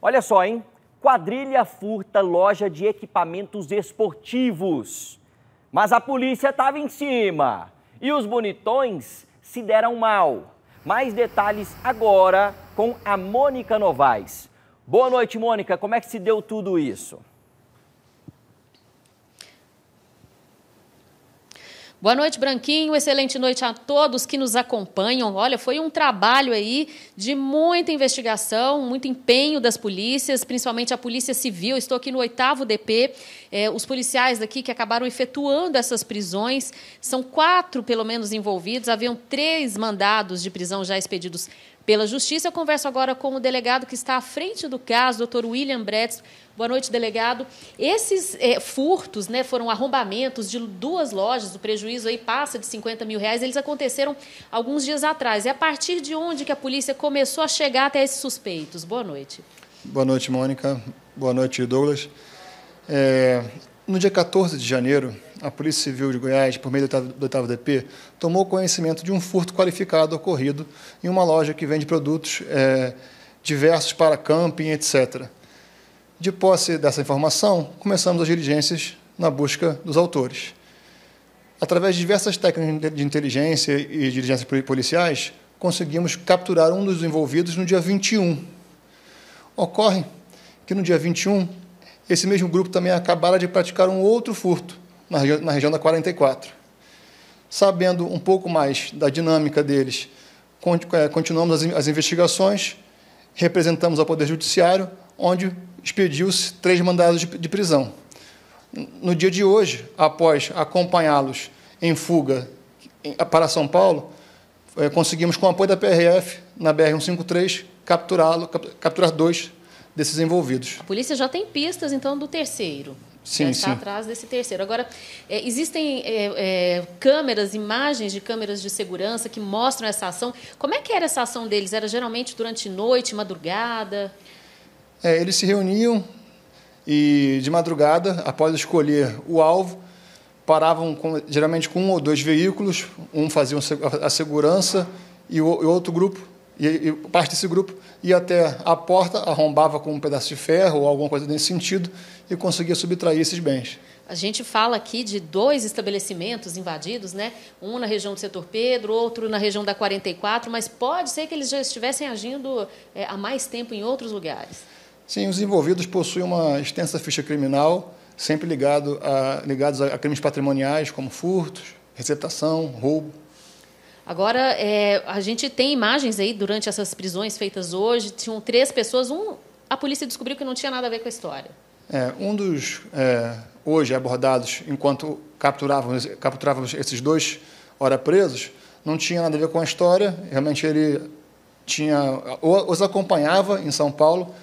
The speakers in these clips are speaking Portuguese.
Olha só, hein? Quadrilha furta loja de equipamentos esportivos. Mas a polícia estava em cima e os bonitões se deram mal. Mais detalhes agora com a Mônica Novaes. Boa noite, Mônica. Como é que se deu tudo isso? Boa noite, Branquinho. Excelente noite a todos que nos acompanham. Olha, foi um trabalho aí de muita investigação, muito empenho das polícias, principalmente a Polícia Civil. Estou aqui no oitavo DP. É, os policiais daqui que acabaram efetuando essas prisões, são quatro pelo menos envolvidos. Haviam três mandados de prisão já expedidos pela Justiça. Eu converso agora com o delegado que está à frente do caso, doutor William Bretz. Boa noite, delegado. Esses é, furtos, né, foram arrombamentos de duas lojas, o prejuízo aí passa de 50 mil reais, eles aconteceram alguns dias atrás. É a partir de onde que a polícia começou a chegar até esses suspeitos? Boa noite. Boa noite, Mônica. Boa noite, Douglas. É, no dia 14 de janeiro, a Polícia Civil de Goiás, por meio do oitavo DP, tomou conhecimento de um furto qualificado ocorrido em uma loja que vende produtos é, diversos para camping, etc. De posse dessa informação, começamos as diligências na busca dos autores. Através de diversas técnicas de inteligência e diligências policiais, conseguimos capturar um dos envolvidos no dia 21. Ocorre que no dia 21, esse mesmo grupo também acabara de praticar um outro furto na, região, na região da 44. Sabendo um pouco mais da dinâmica deles, é, continuamos as, as investigações, representamos ao Poder Judiciário, onde expediu-se três mandados de, de prisão. No dia de hoje, após acompanhá-los em fuga para São Paulo, é, conseguimos, com o apoio da PRF, na BR-153, capturá-lo, capturar dois desses envolvidos. A polícia já tem pistas, então, do terceiro. Sim, está sim. atrás desse terceiro. Agora, é, existem é, é, câmeras, imagens de câmeras de segurança que mostram essa ação. Como é que era essa ação deles? Era geralmente durante noite, madrugada? É, eles se reuniam e de madrugada, após escolher o alvo, paravam com, geralmente com um ou dois veículos, um fazia a segurança e o outro grupo e, e, parte desse grupo ia até a porta, arrombava com um pedaço de ferro ou alguma coisa nesse sentido e conseguia subtrair esses bens. A gente fala aqui de dois estabelecimentos invadidos, né? Um na região do setor Pedro, outro na região da 44, mas pode ser que eles já estivessem agindo é, há mais tempo em outros lugares. Sim, os envolvidos possuem uma extensa ficha criminal, sempre ligado a, ligados a crimes patrimoniais, como furtos, receptação, roubo. Agora, é, a gente tem imagens aí durante essas prisões feitas hoje, tinham três pessoas, um, a polícia descobriu que não tinha nada a ver com a história. É, um dos é, hoje abordados, enquanto capturávamos, capturávamos esses dois ora presos, não tinha nada a ver com a história, realmente ele tinha, ou, os acompanhava em São Paulo,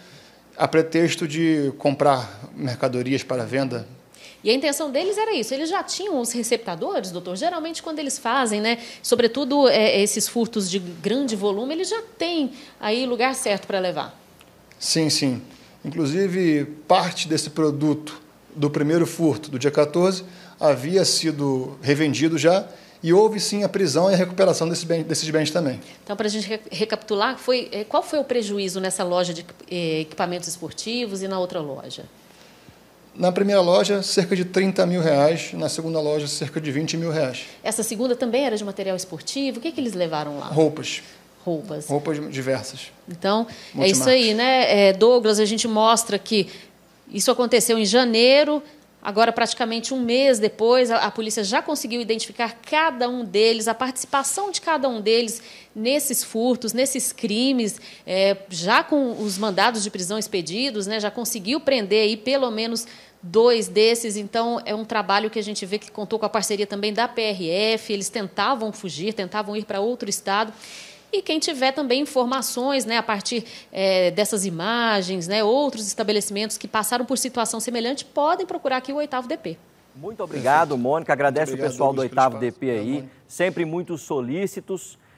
a pretexto de comprar mercadorias para venda e a intenção deles era isso. Eles já tinham os receptadores, doutor. Geralmente, quando eles fazem, né, sobretudo é, esses furtos de grande volume, eles já têm aí lugar certo para levar. Sim, sim. Inclusive, parte desse produto do primeiro furto, do dia 14, havia sido revendido já e houve sim a prisão e a recuperação desse bem, desses bens também. Então, para a gente recapitular, foi, é, qual foi o prejuízo nessa loja de é, equipamentos esportivos e na outra loja? Na primeira loja, cerca de 30 mil reais. Na segunda loja, cerca de 20 mil reais. Essa segunda também era de material esportivo? O que, é que eles levaram lá? Roupas. Roupas. Roupas diversas. Então, é isso aí, né? É, Douglas, a gente mostra que isso aconteceu em janeiro, Agora, praticamente um mês depois, a, a, polícia já conseguiu identificar cada um deles, a participação de cada um deles nesses furtos, nesses crimes, é, já com os mandados de prisão expedidos, né, já conseguiu prender aí pelo menos dois desses. Então, é um trabalho que a gente vê que contou com a parceria também da PRF. Eles tentavam fugir, tentavam ir para outro estado. E quem tiver também informações né, a partir é, dessas imagens, né, outros estabelecimentos que passaram por situação semelhante, podem procurar aqui o oitavo DP. Muito obrigado, Mônica. Agradece obrigado, o pessoal do oitavo DP aí. Sempre muito solícitos.